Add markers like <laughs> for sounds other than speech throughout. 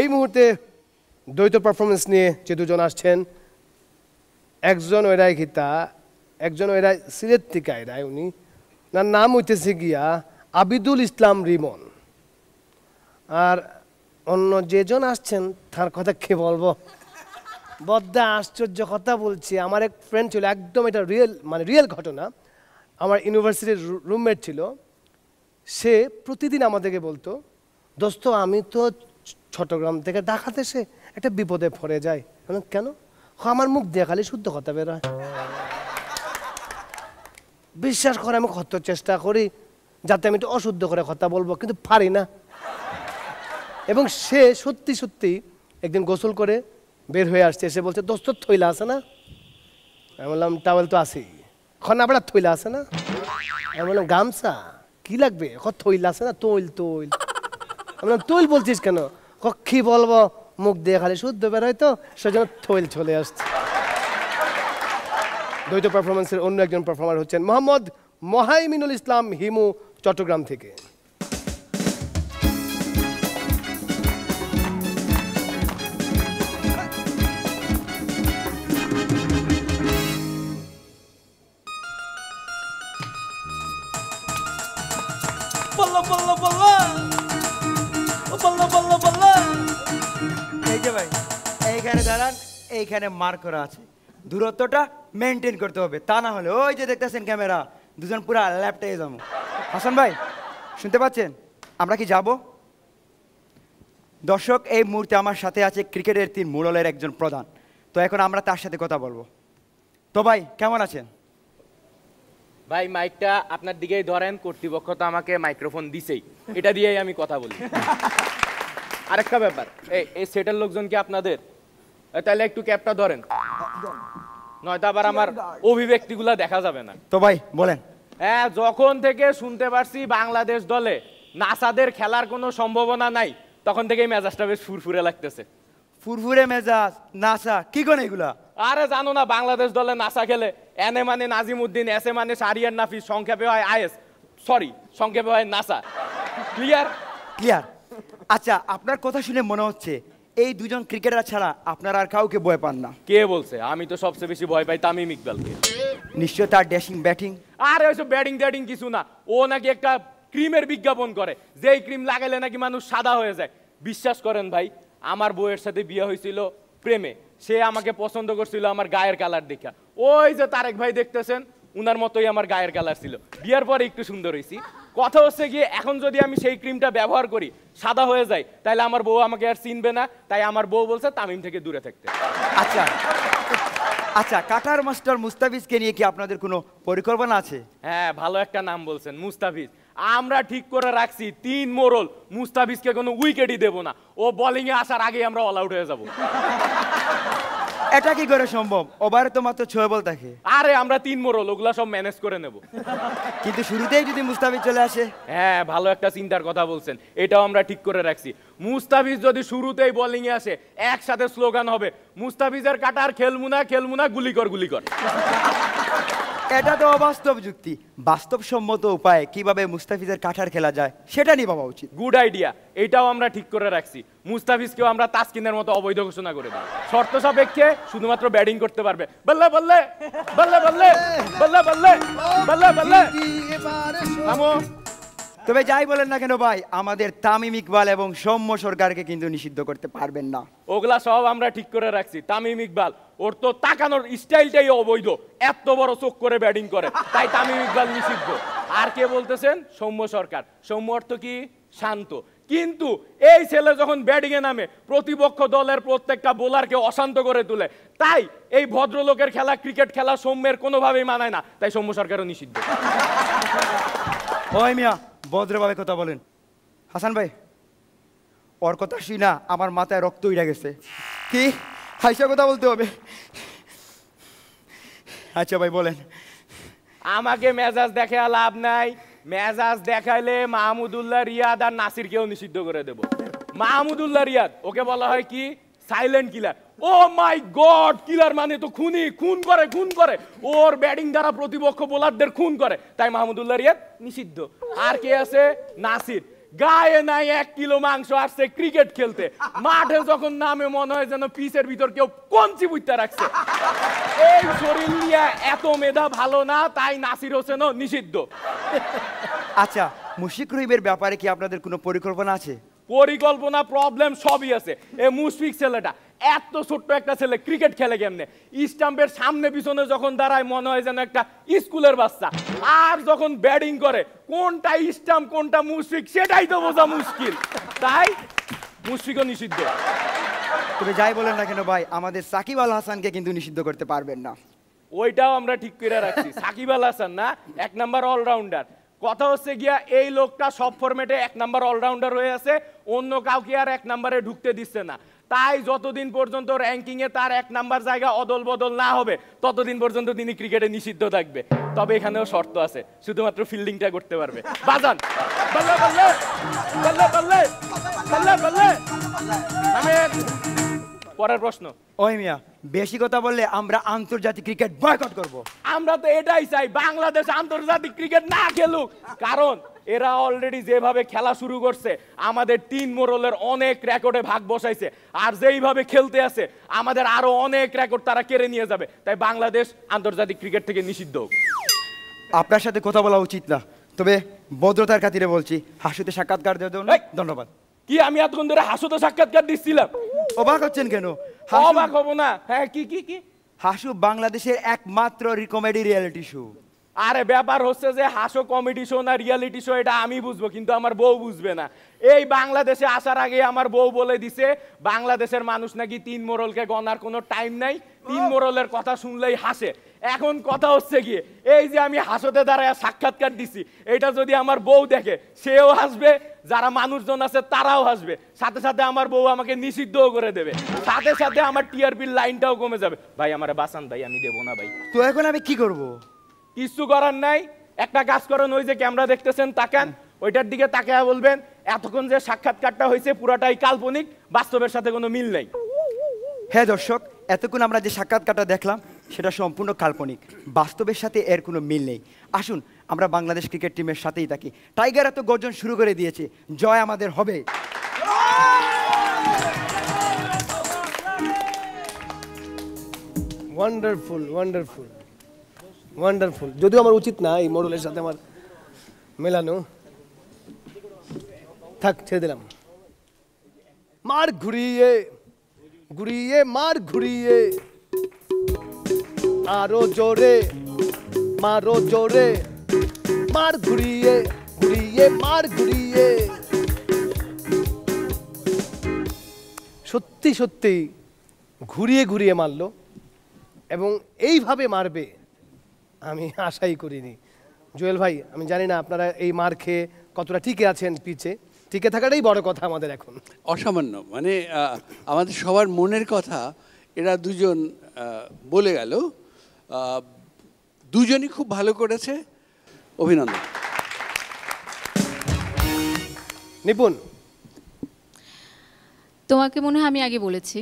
এই মুহূর্তে দ্বৈত পারফরমেন্স নিয়ে যে দুজন আসছেন একজন রায় গীতা একজন ওইরাই রায় থেকে এরাই উনি তার নাম হইতেছে গিয়া আবিদুল ইসলাম রিমন আর অন্য যেজন আসছেন তার কথা কে বলবো বদ্দা আশ্চর্য কথা বলছি আমার এক ফ্রেন্ড ছিল একদম এটা রিয়েল মানে রিয়েল ঘটনা আমার ইউনিভার্সিটির রুমমেট ছিল সে প্রতিদিন আমাদেরকে বলতো দোস্ত আমি তো চট্টগ্রাম থেকে দেখাতে সে একটা বিপদে পড়ে যায় মানে কেন আমার মুখ দিয়ে খালি শুদ্ধ কথা বের হয় বিশ্বাস করে আমি কত চেষ্টা করি যাতে আমি একটু অশুদ্ধ করে কথা বলবো কিন্তু পারি না এবং সে সত্যি সত্যি একদিন গোসল করে বের হয়ে আসছে এসে বলছে দোস্ত থইলা আছে না আমি বললাম টাওয়েল তো আসি খন আপনার থইলা আছে না আমি বললাম গামছা কি লাগবে এখন থইলা আছে না তৈল তৈল আমরা তুই বলছিস কেন কক্ষি বলবো মুখ দিয়ে খালি শুদ্ধ বেরোয় তো সেজন্য থৈল চলে আসছে দ্বৈত পারফরমেন্সের অন্য একজন পারফরমার হচ্ছেন মোহাম্মদ মহাইমিনুল ইসলাম হিমু চট্টগ্রাম থেকে এই যে ভাই এইখানে দাঁড়ান এইখানে মার করা আছে দূরত্বটা মেনটেন করতে হবে তা না হলে ওই যে দেখতেছেন ক্যামেরা দুজন পুরা ল্যাপটাই যাবো হাসান ভাই শুনতে পাচ্ছেন আমরা কি যাব দর্শক এই মুহূর্তে আমার সাথে আছে ক্রিকেটের তিন মুরলের একজন প্রধান তো এখন আমরা তার সাথে কথা বলবো তো ভাই কেমন আছেন ভাই মাইকটা আপনার দিকেই ধরেন কর্তৃপক্ষ তো আমাকে মাইক্রোফোন দিছেই এটা দিয়েই আমি কথা বলি <laughs> আরেকটা ব্যাপার এই এই সেটার লোকজন কি আপনাদের তাহলে একটু ক্যাবটা ধরেন নয়তো আবার আমার অভিব্যক্তিগুলো দেখা যাবে না তো ভাই বলেন হ্যাঁ যখন থেকে শুনতে পারছি বাংলাদেশ দলে নাসাদের খেলার কোনো সম্ভাবনা নাই তখন থেকেই মেজাজটা বেশ ফুরফুরে লাগতেছে ফুরফুরে মেজাজ নাসা কি কোন এগুলা আরে জানো না বাংলাদেশ দলে নাসা খেলে এনে মানে নাজিম উদ্দিন এস এ মানে সারিয়ার নাফি সংক্ষেপে হয় আইএস সরি সংক্ষেপে হয় নাসা ক্লিয়ার ক্লিয়ার আচ্ছা আপনার কথা শুনে মনে হচ্ছে এই দুজন ক্রিকেটার ছাড়া আপনার আর কাউকে ভয় পান না কে বলছে আমি তো সবচেয়ে বেশি ভয় পাই তামিম ইকবালকে নিশ্চয় তার ড্যাশিং ব্যাটিং আর ওইসব ব্যাটিং ড্যাটিং কিছু না ও নাকি একটা ক্রিমের বিজ্ঞাপন করে যেই ক্রিম লাগালে নাকি মানুষ সাদা হয়ে যায় বিশ্বাস করেন ভাই আমার বউয়ের সাথে বিয়ে হয়েছিল প্রেমে সে আমাকে পছন্দ করছিল আমার গায়ের কালার দেখা ওই যে তারেক ভাই দেখতেছেন উনার মতোই আমার গায়ের কালার ছিল বিয়ার পরে একটু সুন্দর হয়েছি কথা হচ্ছে গিয়ে এখন যদি আমি সেই ক্রিমটা ব্যবহার করি সাদা হয়ে যায় তাহলে আমার বউ আমাকে আর চিনবে না তাই আমার বউ বলছে তামিম থেকে দূরে থাকতে আচ্ছা আচ্ছা কাটার মাস্টার মুস্তাফিজকে নিয়ে কি আপনাদের কোনো পরিকল্পনা আছে হ্যাঁ ভালো একটা নাম বলছেন মুস্তাফিজ আমরা ঠিক করে রাখছি তিন মোরল মুস্তাফিজকে কোনো উইকেটই দেব না ও বোলিংয়ে আসার আগেই আমরা অল আউট হয়ে যাবো এটা কি করে সম্ভব ওবারে তো মাত্র ছয় বল থাকে আরে আমরা তিন মোর ওগুলা সব ম্যানেজ করে নেব কিন্তু শুরুতেই যদি মুস্তাফিজ চলে আসে হ্যাঁ ভালো একটা চিন্তার কথা বলছেন এটাও আমরা ঠিক করে রাখছি মুস্তাফিজ যদি শুরুতেই বোলিং এ আসে একসাথে স্লোগান হবে মুস্তাফিজের কাটার খেলমুনা খেলমুনা গুলি কর গুলি কর এটা তো অবাস্তব যুক্তি বাস্তবসম্মত উপায়ে কিভাবে মুস্তাফিজের কাঠার খেলা যায় সেটা নিয়ে ভাবা উচিত গুড আইডিয়া এটাও আমরা ঠিক করে রাখছি মুস্তাফিজকেও আমরা তাসকিনের মতো অবৈধ ঘোষণা করে দিই শর্ত সাপেক্ষে শুধুমাত্র ব্যাটিং করতে পারবে বললে বললে বললে বললে বললে বললে বললে বললে থামো তবে যাই বলেন না কেন ভাই আমাদের তামিম ইকবাল এবং সৌম্য সরকারকে কিন্তু নিষিদ্ধ করতে পারবেন না ওগুলা সব আমরা ঠিক করে রাখছি তামিম ইকবাল ওর তো তাকানোর স্টাইলটাই অবৈধ এত বড় চোখ করে ব্যাটিং করে তাই তামিম ইকবাল নিষিদ্ধ আর কে বলতেছেন সৌম্য সরকার সৌম্য অর্থ কি শান্ত কিন্তু এই ছেলে যখন ব্যাটিংয়ে নামে প্রতিপক্ষ দলের প্রত্যেকটা বোলারকে অশান্ত করে তুলে তাই এই ভদ্রলোকের খেলা ক্রিকেট খেলা সৌম্যের কোনোভাবেই মানায় না তাই সৌম্য সরকারও নিষিদ্ধ ওই মিয়া ভদ্রভাবে কথা বলেন হাসান ভাই ওর কথা শুনা আমার মাথায় রক্ত উড়া গেছে কি হাইসা কথা বলতে হবে আচ্ছা ভাই বলেন আমাকে মেজাজ দেখে লাভ নাই মেজাজ দেখাইলে মাহমুদুল্লাহ রিয়াদ আর নাসিরকেও নিষিদ্ধ করে দেব মাহমুদুল্লাহ রিয়াদ ওকে বলা হয় কি সাইলেন্ট কিলার ও মাই গড কিলার মানে তো খুনি খুন করে খুন করে ওর ব্যাটিং দ্বারা প্রতিপক্ষ বোলারদের খুন করে তাই মাহমুদুল্লাহ রিয়াদ ইয়ে নিষিদ্ধ আর কে আছে নাসির গায়ে নাই এক কিলো মাংস আসছে ক্রিকেট খেলতে মাঠে যখন নামে মনে হয় যেন পিসের ভিতর কেউ কঞ্চি বুঝতে রাখছে এই শরীর নিয়ে এত মেধা ভালো না তাই নাসির হোসেনও নিষিদ্ধ আচ্ছা মুশিক রহিবের ব্যাপারে কি আপনাদের কোনো পরিকল্পনা আছে পরিকল্পনা প্রবলেম সবই আছে এ মুশফিক ছেলেটা এত ছোট্ট একটা ছেলে ক্রিকেট খেলে কেমনে স্টাম্পের সামনে পিছনে যখন দাঁড়ায় মনে হয় যেন একটা স্কুলের বাচ্চা আর যখন ব্যাটিং করে কোনটা স্টাম্প কোনটা মুশফিক সেটাই তো বোঝা মুশকিল তাই মুশফিকও নিষিদ্ধ তুমি যাই বলেন না কেন ভাই আমাদের সাকিব আল হাসানকে কিন্তু নিষিদ্ধ করতে পারবেন না ওইটাও আমরা ঠিক করে রাখছি সাকিব আল হাসান না এক নাম্বার অলরাউন্ডার কথা হচ্ছে গিয়া এই লোকটা সব ফরম্যাটে এক নাম্বার অলরাউন্ডার হয়ে আছে অন্য কাউকে আর এক নাম্বারে ঢুকতে দিচ্ছে না তাই যতদিন পর্যন্ত র্যাঙ্কিংয়ে তার এক নাম্বার জায়গা অদল বদল না হবে ততদিন পর্যন্ত তিনি ক্রিকেটে নিষিদ্ধ থাকবে তবে এখানেও শর্ত আছে শুধুমাত্র ফিল্ডিংটা করতে পারবে বাজান পরের প্রশ্ন ওই মিয়া বেশি কথা বললে আমরা আন্তর্জাতিক ক্রিকেট বয়কট করব আমরা তো এটাই চাই বাংলাদেশ আন্তর্জাতিক ক্রিকেট না খেলুক কারণ এরা অলরেডি যেভাবে খেলা শুরু করছে আমাদের তিন মোরলের অনেক রেকর্ডে ভাগ বসাইছে আর যেইভাবে খেলতে আছে আমাদের আরো অনেক রেকর্ড তারা কেড়ে নিয়ে যাবে তাই বাংলাদেশ আন্তর্জাতিক ক্রিকেট থেকে নিষিদ্ধ আপনার সাথে কথা বলা উচিত না তবে ভদ্রতার খাতিরে বলছি হাসুতে সাক্ষাৎকার দেওয়ার জন্য ধন্যবাদ কি আমি এতক্ষণ ধরে হাসুতে সাক্ষাৎকার দিচ্ছিলাম অবাক হচ্ছেন কেন অবাক হব না হ্যাঁ কি কি কি হাসু বাংলাদেশের একমাত্র রিকমেডি রিয়েলিটি শো আরে ব্যাপার হচ্ছে যে হাসো কমেডি শো না রিয়ালিটি শো এটা আমি বুঝবো কিন্তু আমার বউ বুঝবে না এই বাংলাদেশে আসার আগে আমার বউ বলে দিছে বাংলাদেশের মানুষ নাকি তিন মোরলকে গনার কোনো টাইম নাই তিন মোরলের কথা শুনলেই হাসে এখন কথা হচ্ছে গিয়ে এই যে আমি হাসতে দাঁড়ায় সাক্ষাৎকার দিছি এটা যদি আমার বউ দেখে সেও হাসবে যারা মানুষজন আছে তারাও হাসবে সাথে সাথে আমার বউ আমাকে নিষিদ্ধও করে দেবে সাথে সাথে আমার টিআরপির লাইনটাও কমে যাবে ভাই আমার বাসান ভাই আমি দেবো না ভাই তো এখন আমি কি করবো কিছু করার নাই একটা কাজ করেন ওই যে ক্যামেরা দেখতেছেন তাকান ওইটার দিকে তাকায় বলবেন এতক্ষণ যে সাক্ষাৎকারটা হয়েছে পুরাটাই কাল্পনিক বাস্তবের সাথে কোনো মিল নেই হ্যাঁ দর্শক এতক্ষণ আমরা যে সাক্ষাৎকারটা দেখলাম সেটা সম্পূর্ণ কাল্পনিক বাস্তবের সাথে এর কোনো মিল নেই আসুন আমরা বাংলাদেশ ক্রিকেট টিমের সাথেই থাকি টাইগার এত গর্জন শুরু করে দিয়েছে জয় আমাদের হবে ওয়ান্ডারফুল ওয়ান্ডারফুল ওয়ান্ডারফুল যদিও আমার উচিত না এই মডেলের সাথে আমার মেলানো থাক ছেড়ে দিলাম মার ঘুরিয়ে ঘুরিয়ে মার ঘুরিয়ে আরো জোরে মারো জোরে মার ঘুরিয়ে ঘুরিয়ে মার ঘুরিয়ে সত্যি সত্যি ঘুরিয়ে ঘুরিয়ে মারলো এবং এইভাবে মারবে আমি আশাই করিনি জুয়েল ভাই আমি জানি না আপনারা এই মার খেয়ে কতটা টিকে আছেন পিচে টিকে থাকাটাই বড় কথা আমাদের এখন অসামান্য মানে আমাদের সবার মনের কথা এরা দুজন বলে গেল দুজনই খুব ভালো করেছে অভিনন্দন নিপুণ তোমাকে মনে হয় আমি আগে বলেছি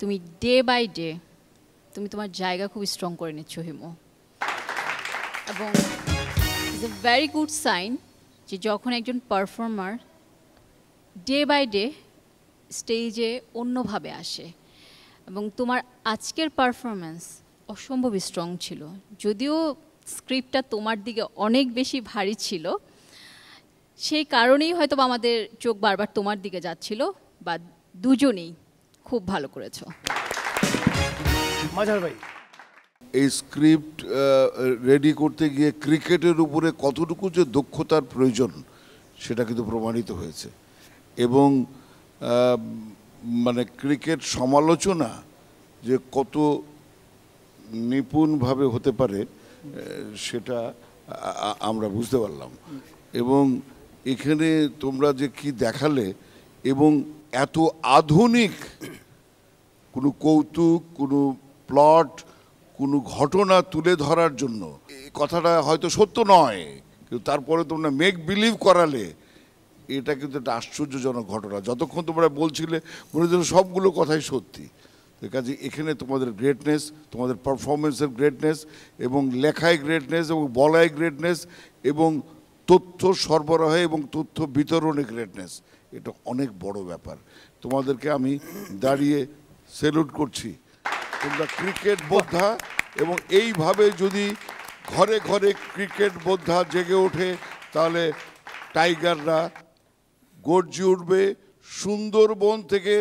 তুমি ডে বাই ডে তুমি তোমার জায়গা খুব স্ট্রং করে নিচ্ছ হিমো এবং is a very good sign যে যখন একজন পারফর্মার ডে বাই ডে স্টেজে অন্যভাবে আসে এবং তোমার আজকের পারফরমেন্স অসম্ভব স্ট্রং ছিল যদিও স্ক্রিপ্টটা তোমার দিকে অনেক বেশি ভারী ছিল সেই কারণেই হয়তো আমাদের চোখ বারবার তোমার দিকে যাচ্ছিল বা দুজনেই খুব ভালো করেছ মজার ভাই এই স্ক্রিপ্ট রেডি করতে গিয়ে ক্রিকেটের উপরে কতটুকু যে দক্ষতার প্রয়োজন সেটা কিন্তু প্রমাণিত হয়েছে এবং মানে ক্রিকেট সমালোচনা যে কত নিপুণভাবে হতে পারে সেটা আমরা বুঝতে পারলাম এবং এখানে তোমরা যে কি দেখালে এবং এত আধুনিক কোনো কৌতুক কোনো প্লট কোনো ঘটনা তুলে ধরার জন্য কথাটা হয়তো সত্য নয় কিন্তু তারপরে তোমরা মেক বিলিভ করালে এটা কিন্তু একটা আশ্চর্যজনক ঘটনা যতক্ষণ তোমরা বলছিলে মনে হচ্ছিল সবগুলো কথাই সত্যি কাজে এখানে তোমাদের গ্রেটনেস তোমাদের পারফরমেন্সের গ্রেটনেস এবং লেখায় গ্রেটনেস এবং বলায় গ্রেটনেস এবং তথ্য সরবরাহে এবং তথ্য বিতরণে গ্রেটনেস এটা অনেক বড় ব্যাপার তোমাদেরকে আমি দাঁড়িয়ে সেলুট করছি তোমরা ক্রিকেট বোদ্ধা এবং এইভাবে যদি ঘরে ঘরে ক্রিকেট বোদ্ধা জেগে ওঠে তাহলে টাইগাররা গর্জি উঠবে সুন্দরবন থেকে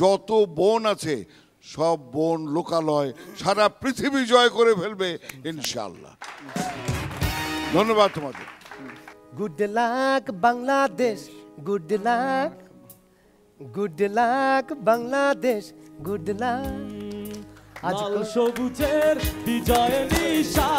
যত বন আছে সব বন লোকালয় সারা পৃথিবী জয় করে ফেলবে ইনশাল্লাহ ধন্যবাদ তোমাদের good luck Bangladesh good luck good luck Bangladesh good luck লাল সবুজের বিজয় নিশা